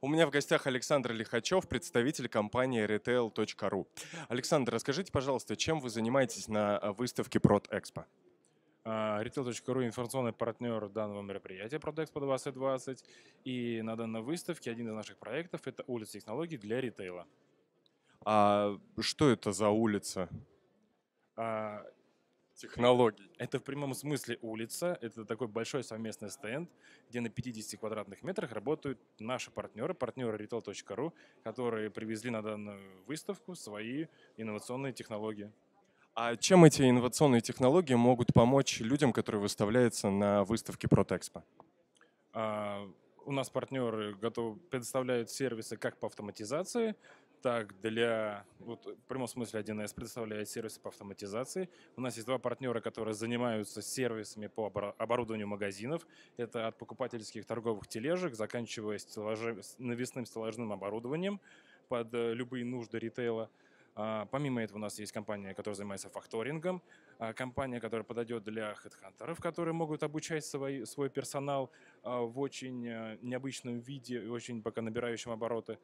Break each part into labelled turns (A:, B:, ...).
A: У меня в гостях Александр Лихачев, представитель компании retail.ru. Александр, расскажите, пожалуйста, чем вы занимаетесь на э, выставке ProdExpo?
B: А, retail.ru – информационный партнер данного мероприятия ProdExpo 2020. И на данной выставке один из наших проектов – это улица технологий для ритейла.
A: А что это за улица?
B: А, технологий. Это в прямом смысле улица, это такой большой совместный стенд, где на 50 квадратных метрах работают наши партнеры, партнеры retail.ru, которые привезли на данную выставку свои инновационные технологии. А
A: чем эти инновационные технологии могут помочь людям, которые выставляются на выставке Протexpo?
B: А, у нас партнеры готовы, предоставляют сервисы как по автоматизации, так для, вот в прямом смысле 1С предоставляет сервисы по автоматизации. У нас есть два партнера, которые занимаются сервисами по оборудованию магазинов. Это от покупательских торговых тележек, заканчивая стеллажи, навесным стеллажным оборудованием под э, любые нужды ритейла. А, помимо этого у нас есть компания, которая занимается факторингом, а, компания, которая подойдет для хедхантеров, которые могут обучать свой, свой персонал а, в очень э, необычном виде и очень пока набирающем обороты.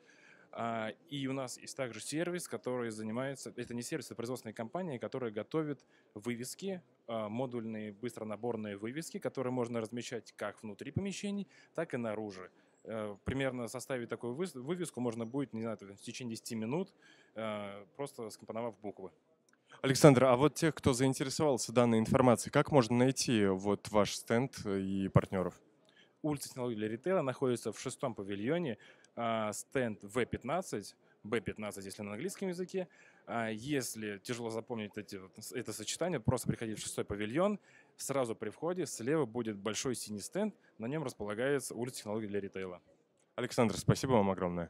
B: А, и у нас есть также сервис, который занимается... Это не сервис, это производственная компания, которая готовит вывески, а, модульные быстронаборные вывески, которые можно размещать как внутри помещений, так и наружу э, примерно составить такую вывеску можно будет, не знаю, в течение 10 минут, э, просто скомпоновав буквы.
A: Александр, а вот тех, кто заинтересовался данной информацией, как можно найти вот ваш стенд и партнеров?
B: улица технологий для ритейла находится в шестом павильоне, а, стенд V15, B15, если на английском языке. А, если тяжело запомнить эти, это сочетание, просто приходите в шестой павильон, сразу при входе слева будет большой синий стенд, на нем располагается улица технологий для ритейла.
A: Александр, спасибо вам огромное.